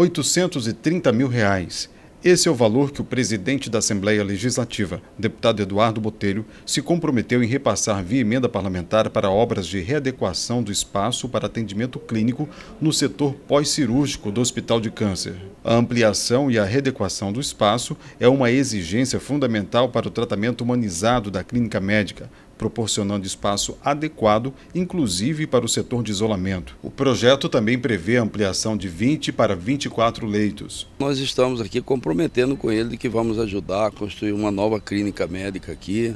830 mil reais. Esse é o valor que o presidente da Assembleia Legislativa, deputado Eduardo Botelho, se comprometeu em repassar via emenda parlamentar para obras de readequação do espaço para atendimento clínico no setor pós-cirúrgico do Hospital de Câncer. A ampliação e a readequação do espaço é uma exigência fundamental para o tratamento humanizado da clínica médica, proporcionando espaço adequado, inclusive para o setor de isolamento. O projeto também prevê a ampliação de 20 para 24 leitos. Nós estamos aqui comprometendo com ele de que vamos ajudar a construir uma nova clínica médica aqui.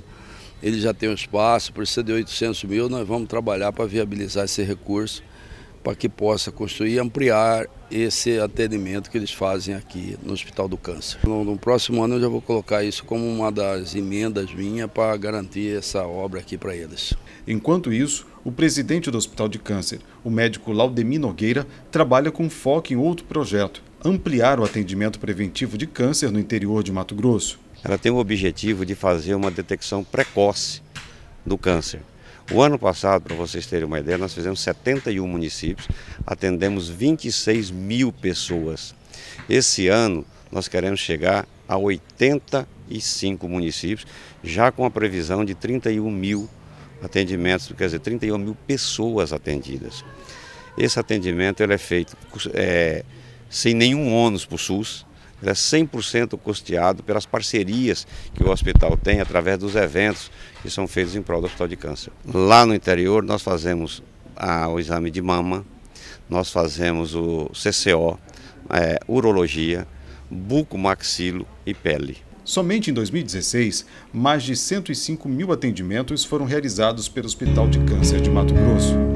Ele já tem um espaço, precisa de 800 mil, nós vamos trabalhar para viabilizar esse recurso para que possa construir e ampliar esse atendimento que eles fazem aqui no Hospital do Câncer. No, no próximo ano eu já vou colocar isso como uma das emendas minhas para garantir essa obra aqui para eles. Enquanto isso, o presidente do Hospital de Câncer, o médico Laudemir Nogueira, trabalha com foco em outro projeto, ampliar o atendimento preventivo de câncer no interior de Mato Grosso. Ela tem o objetivo de fazer uma detecção precoce do câncer. O ano passado, para vocês terem uma ideia, nós fizemos 71 municípios, atendemos 26 mil pessoas. Esse ano nós queremos chegar a 85 municípios, já com a previsão de 31 mil atendimentos, quer dizer, 31 mil pessoas atendidas. Esse atendimento ele é feito é, sem nenhum ônus para o SUS, é 100% custeado pelas parcerias que o hospital tem através dos eventos que são feitos em prol do Hospital de Câncer. Lá no interior nós fazemos ah, o exame de mama, nós fazemos o CCO, é, eh, urologia, buco, maxilo e pele. Somente em 2016, mais de 105 mil atendimentos foram realizados pelo Hospital de Câncer de Mato Grosso.